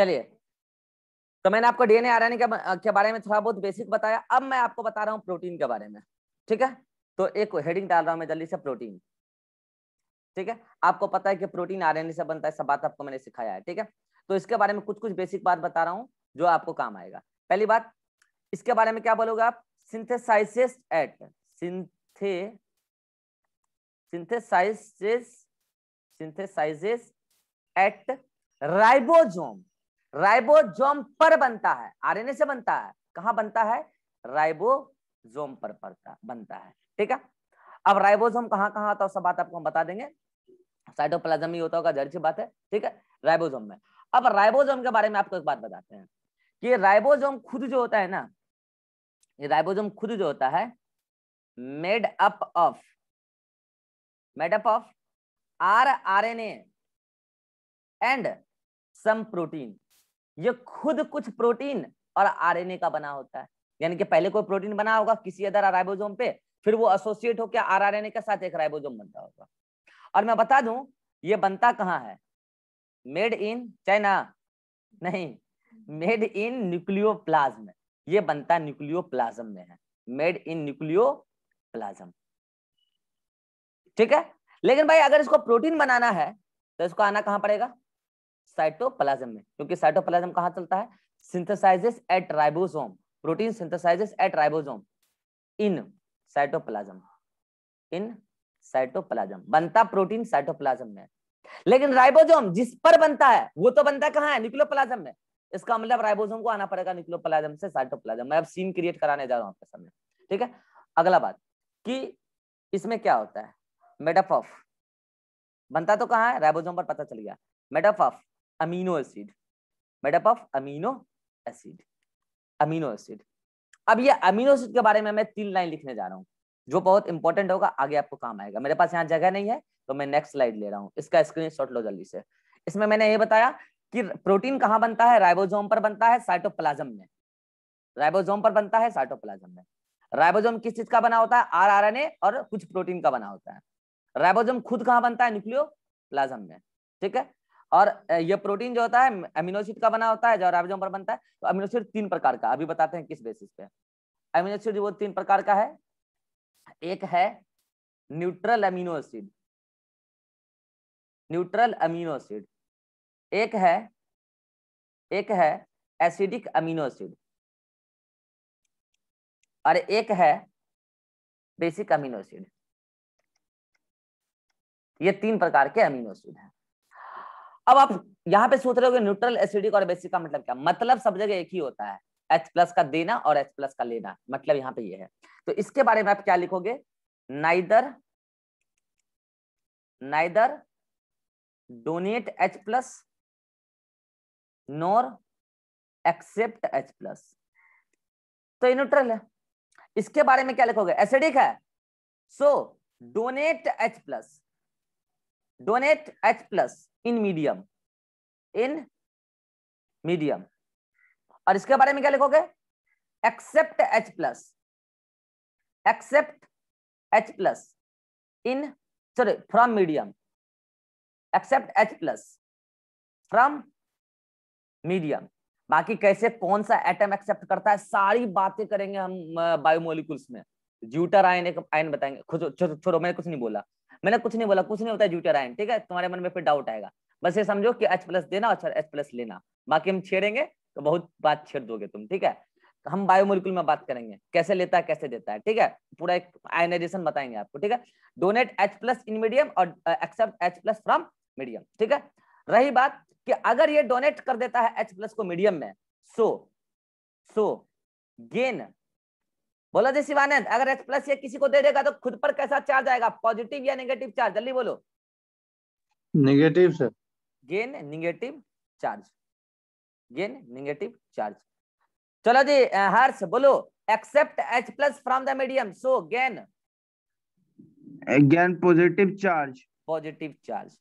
चलिए तो मैंने आपको डीएनए आरएनए के, के बारे में थोड़ा बहुत बेसिक बताया अब मैं आपको बता रहा हूँ प्रोटीन के बारे में ठीक है तो एक हेडिंग डाल रहा हूँ मैं जल्दी से प्रोटीन ठीक है आपको पता है कि प्रोटीन आरएनए से बनता है सब बात आपको मैंने सिखाया है ठीक है तो इसके बारे में कुछ कुछ बेसिक बात बता रहा हूँ जो आपको काम आएगा पहली बात इसके बारे में क्या बोलोगे आप सिंथेसाइसिस एट सिंथे synthesis synthesis at ribosome ribosome पर बनता है आरएनए से बनता है कहा बनता है राइबोजोम पर पड़ता बनता है ठीक है अब राइबोजोम कहां कहां आता है सब बात आपको हम बता देंगे साइटोप्लाज्म ही होता होगा जर्ज बात है ठीक है राइबोजोम में अब राइबोजोम के बारे में आपको एक बात बताते हैं कि राइबोजोम खुद जो होता है ना ये राइबोजोम खुद जो होता है made up of made up of R R N A and some protein ये खुद कुछ प्रोटीन और आरएनए का बना होता है यानी कि पहले कोई प्रोटीन बना होगा किसी अदर राइबोसोम पे फिर वो एसोसिएट होकर आर आर के साथ एक राइबोसोम बनता होगा और मैं बता दूं ये बनता कहाँ है मेड इन चाइना नहीं मेड इन न्यूक्लियो ये बनता न्यूक्लियो में है मेड इन न्यूक्लियो ठीक है लेकिन भाई अगर इसको प्रोटीन बनाना है तो इसको आना कहां पड़ेगा साइटोप्लाज्म में क्योंकि साइटोप्लाज्म कहां चलता है synthesises at ribosome protein synthesises at ribosome in cytoplasm in cytoplasm बनता प्रोटीन साइटोप्लाज्म में लेकिन राइबोसोम जिस पर बनता है वो तो बनता कहां है न्यूक्लियोप्लाज्म में इसका मतलब राइबोसोम को आना पड़ेगा न्यूक्लियोप्लाज्म से साइटोप्लाज्म मैं अब सीन क्रिएट कराने जा रहा हूं आपके सामने ठीक है अगला बात कि इसमें क्या होता है मेडअप ऑफ बनता तो कहां है राइबोसोम पर पता चल गया made up of amino acid made up of amino acid amino acid अब ये अमीनो एसिड के बारे में मैं तीन लाइन लिखने जा रहा हूँ जो बहुत इंपॉर्टेंट होगा आगे आपको काम आएगा मेरे पास यहाँ जगह नहीं है तो मैं नेक्स्ट स्लाइड ले रहा हूँ इसका स्क्रीन शॉट लो जल्दी से इसमें मैंने ये बताया कि प्रोटीन कहाँ बनता है राइबोजोम पर बनता है साइटोप्लाज्म में राइबोजोम पर बनता है साइटोप्लाज्म में राइबोजोम किस चीज का बना होता है आरआरएनए और कुछ प्रोटीन का बना होता है राइबोजोम खुद कहाँ बनता है न्यूक्लियो में ठीक है और यह प्रोटीन जो होता है अमिनोसिड का बना होता है जो राइबोसोम पर बनता है तो अमिनोसिड तीन प्रकार का अभी बताते हैं किस बेसिस पे अमिनोसिड वो तीन प्रकार का है एक है न्यूट्रल अमीनोसिड न्यूट्रल अमीनोसिड एक है एक है एसिडिक अमीनोसिड और एक है बेसिक अमीनोसिड ये तीन प्रकार के अमीनोसिड हैं अब आप यहाँ पे सोच रहे हो न्यूट्रल एसिडिक और बेसिक का मतलब क्या मतलब सब जगह एक ही होता है एच प्लस का देना और एच प्लस का लेना मतलब यहाँ पे ये यह है तो इसके बारे में आप क्या लिखोगे neither neither donate H plus nor accept H plus तो ये न्यूट्रल है इसके बारे में क्या लिखोगे एसिडिक है so donate H plus donate H plus in medium in medium और इसके बारे में क्या लिखोगे accept H plus accept H plus in sorry from medium accept H plus from medium बाकी कैसे कौन सा एटम एक्सेप्ट करता है सारी बातें करेंगे हम बायोमोलिकुल्स uh, में ज्यूटर आयन एक आयन बताएंगे छोड़ो मैंने कुछ नहीं बोला मैंने कुछ नहीं बोला कुछ नहीं होता जूटर आयन ठीक है तुम्हारे मन में फिर डाउट आएगा बस ये समझो कि एच प्लस देना और एच अच्छा प्लस लेना बाकी हम छेड़ेंगे तो बहुत बात छेड़ दोगे तुम ठीक है तो हम बायोमोलिकुल में बात करेंगे कैसे लेता है कैसे देता है ठीक है पूरा एक आयनाइजेशन बताएंगे आपको ठीक है donate H plus in medium और accept H plus from medium ठीक है रही बात कि अगर ये डोनेट कर देता है एच प्लस को मीडियम में सो सो गेन बोलो जी शिवानंद अगर एक्स प्लस ये किसी को दे देगा तो खुद पर कैसा चार्ज आएगा पॉजिटिव या नेगेटिव चार्ज जल्दी बोलो negative sir gain negative charge gain negative charge चलो जी हर्ष बोलो accept H plus from the medium so gain gain positive charge positive charge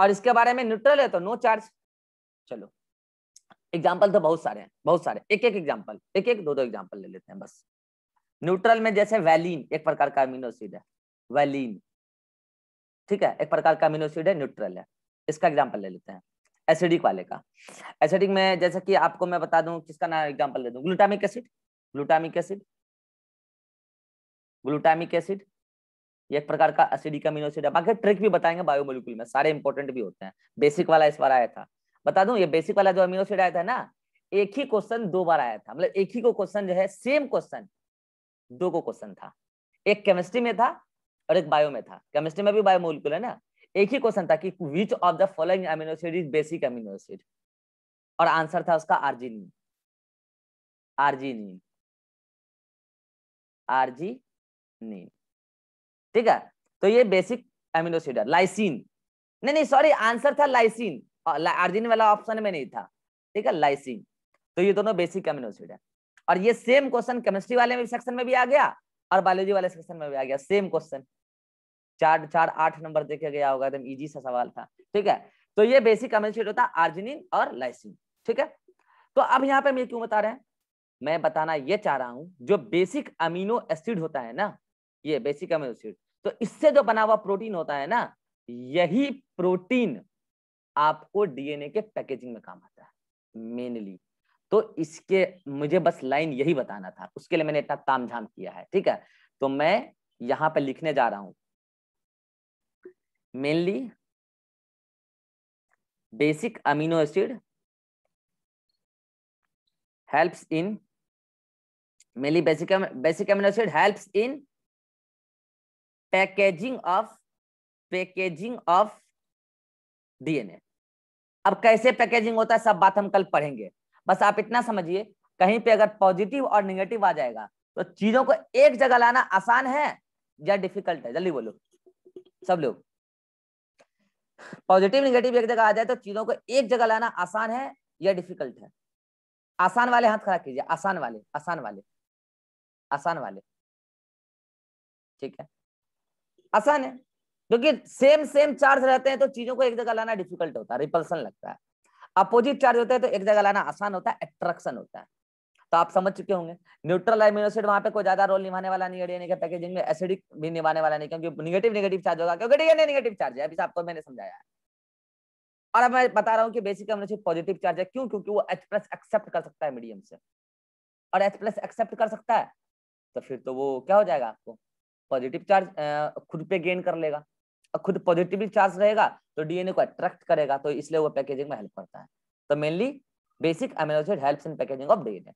और इसके बारे में न्यूट्रल है तो नो चार्ज चलो एग्जाम्पल तो बहुत सारे हैं बहुत सारे एक एक एग्जाम्पल एक एक दो दो एग्जाम्पल ले लेते हैं बस न्यूट्रल में जैसे वैलिन एक प्रकार का अमीनोसिड है वैलिन ठीक है एक प्रकार का अमीनोसिड है न्यूट्रल है इसका एग्जाम्पल ले लेते हैं एसिडिक वाले का एसिडिक में जैसे कि आपको मैं बता दूं किसका नाम एग्जाम्पल दे दूं glutamic acid glutamic acid glutamic acid एक प्रकार का एसिडिक अमीनोसिड है बाकी ट्रिक भी बताएंगे बायोमोलिक्यूल में सारे इंपॉर्टेंट भी होते हैं बेसिक वाला इस बार आया था बता दू ये बेसिक वाला जो अमीनोसिड आया था ना एक ही क्वेश्चन दो बार आया था मतलब एक ही को क्वेश्चन जो है सेम क्वेश्चन दो को क्वेश्चन था एक केमिस्ट्री में था और एक बायो में था केमिस्ट्री में भी बायो मोलिकुल है ना एक ही क्वेश्चन था कि which of the following amino acid is basic amino acid और आंसर था उसका आर्जिनिन आर्जिनिन आर्जिनिन ठीक है तो ये बेसिक एमिनोसिड है लाइसिन नहीं नहीं सॉरी आंसर था लाइसिन आर्जिन वाला ऑप्शन में नहीं था ठीक है लाइसिन तो ये दोनों बेसिक एमिनोसिड है और ये सेम क्वेश्चन केमिस्ट्री वाले में सेक्शन में भी आ गया और बायोलॉजी वाले सेक्शन में भी आ गया सेम क्वेश्चन चार चार आठ नंबर देखे गया होगा एकदम इजी सा सवाल था ठीक है तो ये बेसिक एमिनोसिड होता है आर्जिनिन और लाइसिन ठीक है तो अब यहाँ पे हम ये क्यों बता रहे हैं मैं बताना ये चाह रहा हूँ जो बेसिक अमीनो एसिड होता है ना ये बेसिक अमीनो एसिड तो इससे जो बना हुआ प्रोटीन होता है ना यही प्रोटीन आपको डीएनए के पैकेजिंग में काम आता है मेनली तो इसके मुझे बस लाइन यही बताना था उसके लिए मैंने इतना तामझाम किया है ठीक है तो मैं यहां पर लिखने जा रहा हूं mainly basic amino acid helps in mainly basic basic amino acid helps in packaging of packaging of DNA अब कैसे पैकेजिंग होता है सब बात हम कल पढ़ेंगे बस आप इतना समझिए कहीं पे अगर पॉजिटिव और निगेटिव आ जाएगा तो चीजों को एक जगह लाना आसान है या डिफिकल्ट है जल्दी बोलो सब लोग पॉजिटिव निगेटिव एक जगह आ जाए तो चीजों को एक जगह लाना आसान है या डिफिकल्ट है आसान वाले हाथ खड़ा कीजिए आसान वाले आसान वाले आसान वाले ठीक है आसान है क्योंकि सेम सेम चार्ज रहते हैं तो चीजों को एक जगह लाना डिफिकल्ट होता है रिपल्सन लगता है अपोजिट चार्ज होते हैं तो एक जगह लाना आसान होता है एट्रैक्शन होता है तो आप समझ चुके होंगे न्यूट्रल एमिनोसिड वहां पे कोई ज्यादा रोल निभाने वाला नहीं है डीएनए के पैकेजिंग में एसिडिक भी निभाने वाला नहीं क्योंकि निगेटिव निगेटिव चार्ज होगा क्योंकि डीएनए निगेटिव चार्ज है अभी आपको मैंने समझाया है और अब मैं बता रहा हूँ कि बेसिक एमिनोसिड पॉजिटिव चार्ज है क्यों क्योंकि वो एच प्लस एक्सेप्ट कर सकता है मीडियम से और एच प्लस एक्सेप्ट कर सकता है तो फिर तो वो क्या हो जाएगा आपको पॉजिटिव चार्ज खुद पे गेन कर लेगा खुद पॉजिटिवली चार्ज रहेगा तो डीएनए को अट्रैक्ट करेगा तो इसलिए वो पैकेजिंग में हेल्प करता है तो mainly basic amino acid helps in packaging of DNA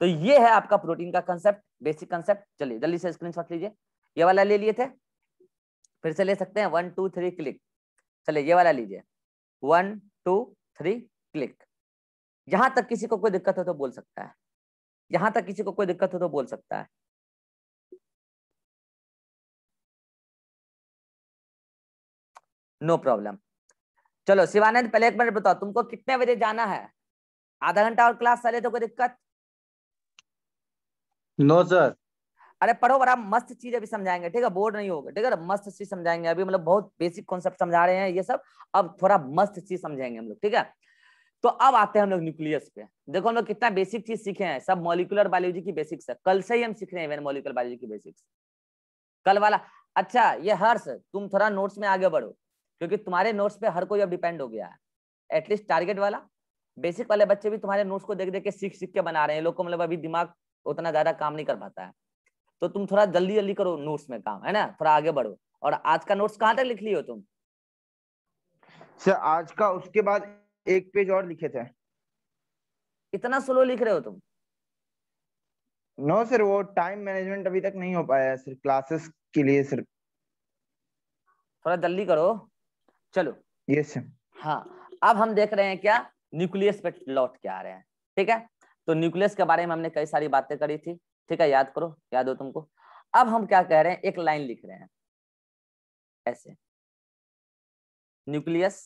तो ये है आपका प्रोटीन का कंसेप्ट बेसिक कंसेप्ट चलिए जल्दी से स्क्रीनशॉट लीजिए ये वाला ले लिए थे फिर से ले सकते हैं वन टू थ्री क्लिक चलिए ये वाला लीजिए वन टू थ्री क्लिक यहां तक किसी को कोई दिक्कत हो तो बोल सकता है यहां तक किसी को कोई दिक्कत हो तो बोल सकता है नो प्रॉब्लम चलो शिवानंद पहले एक मिनट बताओ तुमको कितने बजे जाना है आधा घंटा और क्लास चले तो कोई दिक्कत नो सर अरे पढ़ो बड़ा मस्त चीज अभी समझाएंगे ठीक है बोर्ड नहीं होगा ठीक है मस्त चीज समझाएंगे अभी मतलब बहुत बेसिक कॉन्सेप्ट समझा रहे हैं ये सब अब थोड़ा मस्त चीज समझाएंगे हम लोग ठीक है तो अब आते हैं हम लोग न्यूक्लियस पे देखो हम लोग कितना बेसिक चीज सीखे हैं सब मोलिकुलर बायोलॉजी की बेसिक्स है कल से ही हम सीख रहे हैं मोलिकुलर बायोलॉजी की बेसिक्स कल वाला अच्छा ये हर्ष तुम थोड़ा नोट्स में आगे बढ़ो क्योंकि तुम्हारे नोट्स पे हर कोई अब डिपेंड हो गया है एटलीस्ट टारगेट वाला बेसिक वाले बच्चे भी तुम्हारे नोट्स को देख देख के सीख सीख के बना रहे हैं लोग को मतलब अभी दिमाग उतना ज्यादा काम नहीं कर पाता है तो तुम थोड़ा जल्दी जल्दी करो नोट्स में काम है ना थोड़ा आगे बढ़ो और आज का नोट्स कहाँ तक लिख हो तुम सर आज का उसके बाद एक पेज और लिखे थे इतना स्लो लिख रहे हो तुम नो no, सर वो टाइम मैनेजमेंट अभी तक नहीं हो पाया है सर क्लासेस के लिए सर थोड़ा जल्दी करो चलो यस yes, हाँ अब हम देख रहे हैं क्या न्यूक्लियस पे लौट के आ रहे हैं ठीक है तो न्यूक्लियस के बारे में हमने कई सारी बातें करी थी ठीक है याद करो याद हो तुमको अब हम क्या कह रहे हैं एक लाइन लिख रहे हैं ऐसे न्यूक्लियस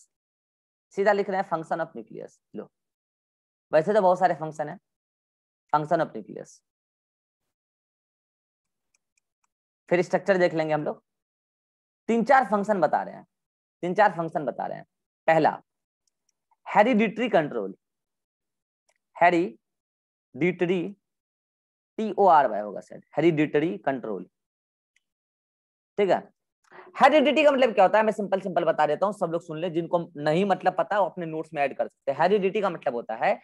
सीधा लिख रहे हैं फंक्शन ऑफ न्यूक्लियस लो वैसे तो बहुत सारे फंक्शन है फंक्शन ऑफ न्यूक्लियस फिर स्ट्रक्चर देख लेंगे हम लोग तीन चार फंक्शन बता रहे हैं तीन चार फंक्शन बता रहे हैं पहला hereditary control hereditary T O R Y होगा सेट हेरिडिटरी कंट्रोल ठीक है हेरिडिटी का मतलब क्या होता है मैं सिंपल सिंपल बता देता हूँ सब लोग सुन ले जिनको नहीं मतलब पता वो अपने नोट्स में ऐड कर सकते हैं हेरिडिटी का मतलब होता है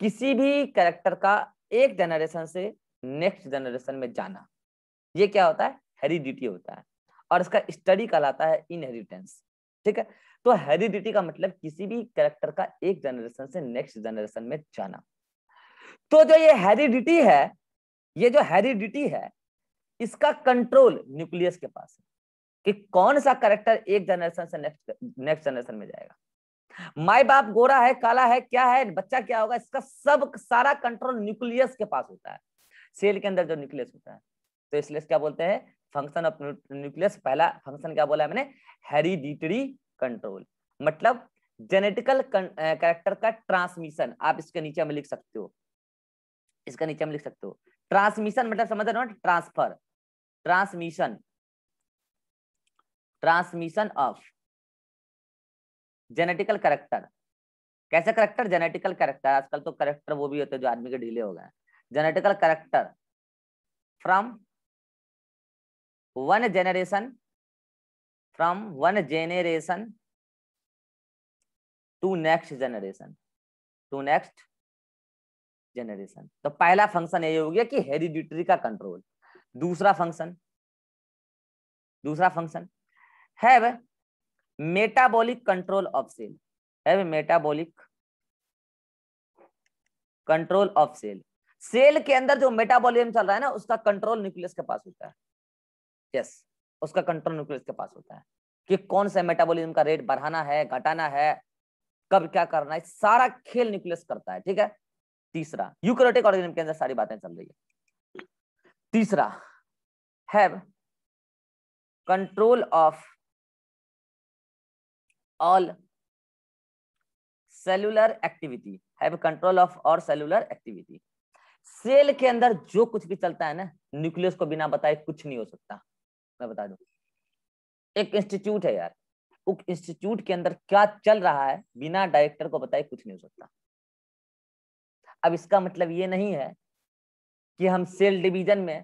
किसी भी कैरेक्टर का एक जनरेशन से नेक्स्ट जनरेशन में जाना ये क्या होता है हेरिडिटी होता है और इसका स्टडी कहलाता है इनहेरिटेंस ठीक है तो हेरिडिटी का मतलब किसी भी कैरेक्टर का एक जनरेशन से नेक्स्ट जनरेशन में जाना तो जो ये हेरिडिटी है ये जो हेरिडिटी है इसका कंट्रोल न्यूक्लियस के पास है कि कौन सा करेक्टर एक जनरेशन से नेक्स्ट नेक्स्ट जनरेशन में जाएगा माए बाप गोरा है काला है क्या है बच्चा क्या होगा इसका सब सारा कंट्रोल न्यूक्लियस के पास होता है सेल के अंदर जो न्यूक्लियस होता है तो इसलिए क्या बोलते हैं फंक्शन ऑफ न्यूक्लियस पहला फंक्शन क्या बोला है मैंने हेरिडिटरी कंट्रोल मतलब जेनेटिकल कैरेक्टर का ट्रांसमिशन आप इसके नीचे में लिख सकते हो इसके नीचे में लिख सकते हो ट्रांसमिशन मतलब समझ रहे हो transfer transmission transmission of genetical character कैसे करेक्टर जेनेटिकल करेक्टर आजकल तो करेक्टर वो भी होते हैं जो आदमी के ढीले हो गए genetical character from one generation from one generation to next generation to next generation तो पहला फंक्शन ये हो गया कि हेरिडिटरी का कंट्रोल दूसरा फंक्शन दूसरा function have metabolic control of cell have metabolic control of cell cell के अंदर जो मेटाबॉलिज्म चल रहा है ना उसका कंट्रोल न्यूक्लियस के पास होता है यस उसका कंट्रोल न्यूक्लियस के पास होता है कि कौन सा मेटाबॉलिज्म का रेट बढ़ाना है घटाना है कब क्या करना है सारा खेल न्यूक्लियस करता है ठीक है तीसरा यूक्रोटिक ऑर्गेनिज्म के अंदर सारी बातें चल रही है तीसरा have control of all cellular activity have control of और सेलुलर एक्टिविटी सेल के अंदर जो कुछ भी चलता है ना न्यूक्लियस को बिना बताए कुछ नहीं हो सकता मैं बता दू एक इंस्टीट्यूट है यार उस इंस्टीट्यूट के अंदर क्या चल रहा है बिना डायरेक्टर को बताए कुछ नहीं हो सकता अब इसका मतलब ये नहीं है कि हम सेल डिवीजन में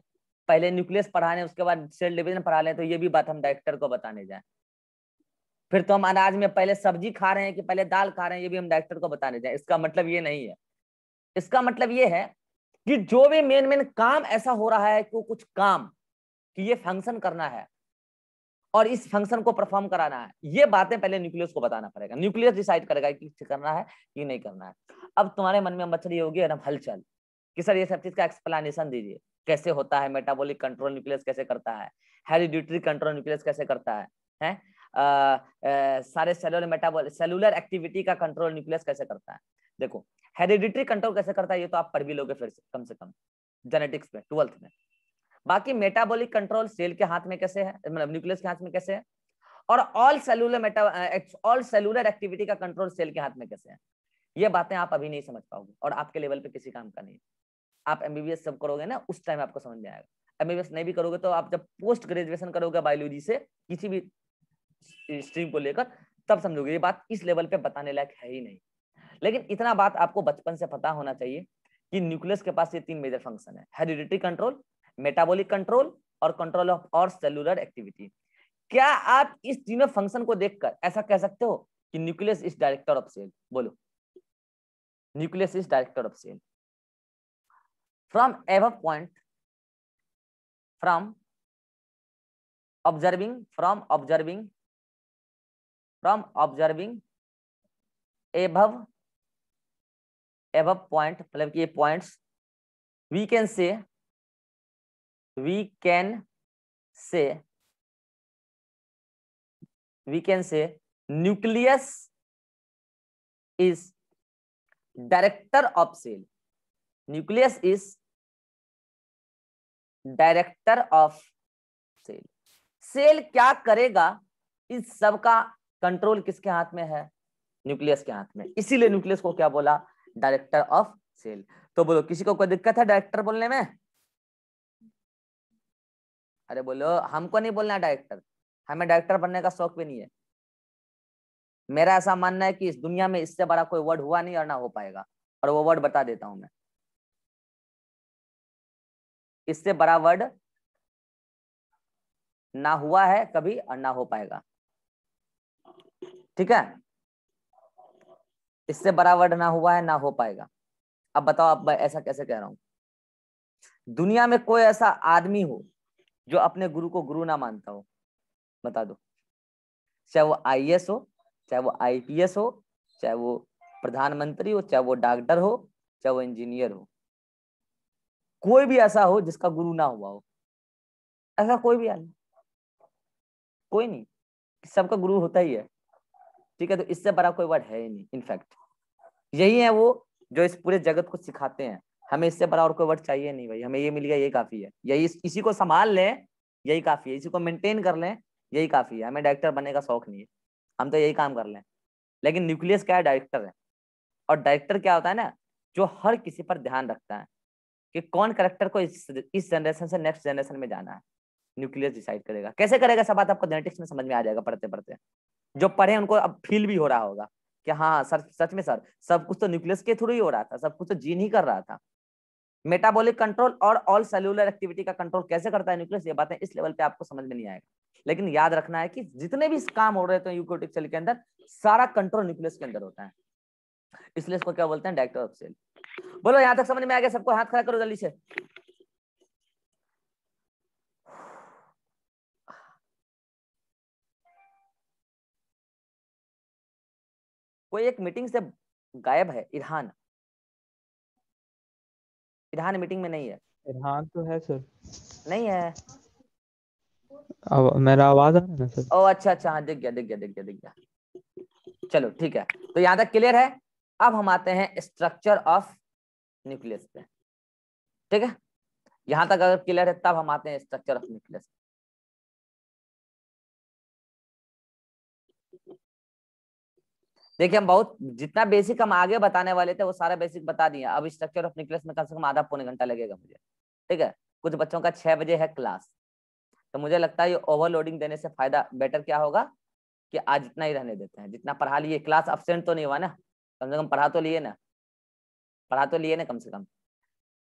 पहले न्यूक्लियस पढ़ाने उसके बाद सेल डिवीजन पढ़ा लें तो ये भी बात हम डायरेक्टर को बताने जाए फिर तो हम अनाज में पहले सब्जी खा रहे हैं कि पहले दाल खा रहे हैं ये भी हम डायरेक्टर को बताने जाए इसका मतलब ये नहीं है इसका मतलब ये है कि जो भी मेन मेन काम ऐसा हो रहा है कि कुछ काम कि ये फंक्शन करना है और इस फंक्शन को परफॉर्म कराना है ये बातें पहले न्यूक्लियस को बताना पड़ेगा न्यूक्लियस डिसाइड करेगा कि करना है कि नहीं करना है अब तुम्हारे मन में मच्छर ये होगी हलचल कि सर ये सब चीज का एक्सप्लेनेशन दीजिए कैसे होता है मेटाबोलिक कंट्रोल न्यूक्लियस कैसे करता है हेरिडिटरी कंट्रोल न्यूक्लियस कैसे करता है है? आ, आ, सारे सेलुलर मेटाबोल सेलुलर एक्टिविटी का कंट्रोल न्यूक्लियस कैसे करता है देखो हेरिडिटरी कंट्रोल कैसे करता है ये तो आप पढ़ भी लोगे फिर से कम से कम जेनेटिक्स में ट्वेल्थ में बाकी मेटाबॉलिक कंट्रोल सेल के हाथ में कैसे है मतलब न्यूक्लियस के हाथ में कैसे है और ऑल सेलुलर मेटा ऑल सेलुलर एक्टिविटी का कंट्रोल सेल के हाथ में कैसे है ये बातें आप अभी नहीं समझ पाओगे और आपके लेवल पे किसी काम का नहीं आप एमबीबीएस सब करोगे ना उस टाइम आपको समझ में आएगा एमबीबीएस नहीं भी करोगे तो आप जब पोस्ट ग्रेजुएशन करोगे बायोलॉजी से किसी भी स्ट्रीम को लेकर तब समझोगे ये बात इस लेवल पे बताने लायक है ही नहीं लेकिन इतना बात आपको बचपन से पता होना चाहिए कि न्यूक्लियस के पास ये तीन मेजर फंक्शन है हेरिडिटरी कंट्रोल मेटाबॉलिक कंट्रोल और कंट्रोल ऑफ और सेलुलर एक्टिविटी क्या आप इस तीनों फंक्शन को देखकर ऐसा कह सकते हो कि nucleus is director of cell बोलो nucleus is director of cell from above point from observing from observing from observing above above point मतलब कि ये points we can say we can say we can say nucleus is director of cell nucleus is director of cell cell क्या करेगा इस सब का control किसके हाथ में है न्यूक्लियस के हाथ में इसीलिए न्यूक्लियस को क्या बोला डायरेक्टर ऑफ सेल तो बोलो किसी को कोई दिक्कत है डायरेक्टर बोलने में अरे बोलो हमको नहीं बोलना डायरेक्टर हमें डायरेक्टर बनने का शौक भी नहीं है मेरा ऐसा मानना है कि इस दुनिया में इससे बड़ा कोई वर्ड हुआ नहीं और ना हो पाएगा और वो वर्ड बता देता हूं मैं इससे बड़ा वर्ड ना हुआ है कभी और ना हो पाएगा ठीक है इससे बड़ा वर्ड ना हुआ है ना हो पाएगा अब बताओ आप ऐसा कैसे कह रहा हूं दुनिया में कोई ऐसा आदमी हो जो अपने गुरु को गुरु ना मानता हो बता दो चाहे वो आई हो चाहे वो आई हो चाहे वो प्रधानमंत्री हो चाहे वो डॉक्टर हो चाहे वो इंजीनियर हो कोई भी ऐसा हो जिसका गुरु ना हुआ हो ऐसा कोई भी आदमी कोई नहीं सबका गुरु होता ही है ठीक है तो इससे बड़ा कोई वर्ड है ही नहीं इनफैक्ट यही है वो जो इस पूरे जगत को सिखाते हैं हमें इससे बड़ा और कोई वर्ड चाहिए नहीं भाई हमें ये मिल गया ये काफी है यही इसी को संभाल लें यही काफी है इसी को मेंटेन कर लें यही काफी है हमें डायरेक्टर बनने का शौक नहीं है हम तो यही काम कर लें लेकिन न्यूक्लियस क्या है डायरेक्टर है और डायरेक्टर क्या होता है ना जो हर किसी पर ध्यान रखता है कि कौन करेक्टर को इस इस जनरेशन से नेक्स्ट जनरेशन में जाना है न्यूक्लियस डिसाइड करेगा कैसे करेगा सब बात आपको जेनेटिक्स में समझ में आ जाएगा पढ़ते पढ़ते जो पढ़े उनको अब फील भी हो रहा होगा कि हाँ, हाँ सर सच में सर सब कुछ तो न्यूक्लियस के थ्रू ही हो रहा था सब कुछ तो जीन ही कर रहा था मेटाबॉलिक कंट्रोल और ऑल सेल्यूलर एक्टिविटी का कंट्रोल कैसे करता है न्यूक्लियस ये बातें इस लेवल पे आपको समझ में नहीं आएगा लेकिन याद रखना है कि जितने भी काम हो रहे थे यूक्रोटिक सेल के अंदर सारा कंट्रोल न्यूक्लियस के अंदर होता है इसलिए इसको क्या बोलते हैं डायरेक्टर ऑफ सेल बोलो यहां तक समझ में आ गया सबको हाथ खड़ा करो जल्दी से कोई एक मीटिंग से गायब है इरहान विधान मीटिंग में नहीं है विधान तो है सर नहीं है अब मेरा आवाज आ रहा है सर ओ अच्छा अच्छा हाँ दिख गया दिख गया दिख गया दिख गया चलो ठीक है तो यहाँ तक क्लियर है अब हम आते हैं स्ट्रक्चर ऑफ न्यूक्लियस पे ठीक है यहाँ तक अगर क्लियर है तब हम आते हैं स्ट्रक्चर ऑफ न्यूक्लियस पे देखिए हम बहुत जितना बेसिक हम आगे बताने वाले थे वो सारा बेसिक बता दिए अब स्ट्रक्चर ऑफ न्यूक्लियस में कम से कम आधा पौने घंटा लगेगा मुझे ठीक है कुछ बच्चों का छह बजे है क्लास तो मुझे लगता है ये ओवरलोडिंग देने से फायदा बेटर क्या होगा कि आज इतना ही रहने देते हैं जितना पढ़ा लिए क्लास अब्सेंट तो नहीं हुआ ना कम से कम पढ़ा तो लिए ना पढ़ा तो लिए ना कम से कम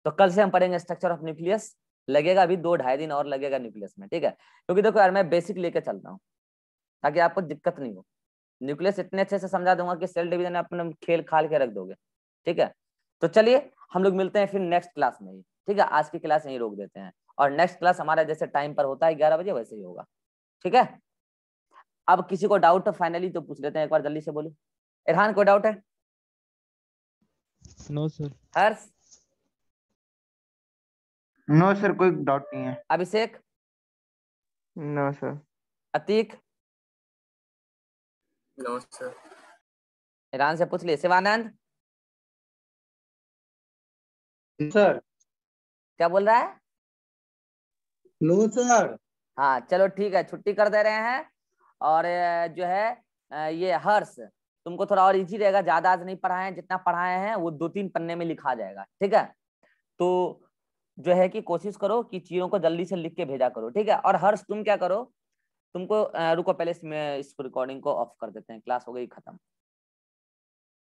तो कल से हम पढ़ेंगे स्ट्रक्चर ऑफ न्यूक्लियस लगेगा अभी दो ढाई दिन और लगेगा न्यूक्लियस में ठीक है क्योंकि देखो यार मैं बेसिक लेके चलता हूँ ताकि आपको दिक्कत नहीं हो न्यूक्लियस इतने अच्छे से समझा दूंगा कि सेल डिवीजन अपने खेल खाल के रख दोगे ठीक है तो चलिए हम लोग मिलते हैं फिर नेक्स्ट क्लास में ही ठीक है आज की क्लास यही रोक देते हैं और नेक्स्ट क्लास हमारा जैसे टाइम पर होता है ग्यारह बजे वैसे ही होगा ठीक है अब किसी को डाउट फाइनली तो पूछ लेते हैं एक बार जल्दी से बोलो इरहान कोई डाउट है no sir Harsh no sir कोई डाउट नहीं है Abhishek no sir Atiq no sir Iran से पूछ शिवानंद सर क्या बोल रहा है नो सर हाँ चलो ठीक है छुट्टी कर दे रहे हैं और जो है ये हर्ष तुमको थोड़ा और इजी रहेगा ज्यादा आज नहीं पढ़ाए जितना पढ़ाए हैं वो दो तीन पन्ने में लिखा जाएगा ठीक है तो जो है कि कोशिश करो कि चीजों को जल्दी से लिख के भेजा करो ठीक है और हर्ष तुम क्या करो तुमको रुको पहले इस रिकॉर्डिंग को ऑफ कर देते हैं क्लास हो गई खत्म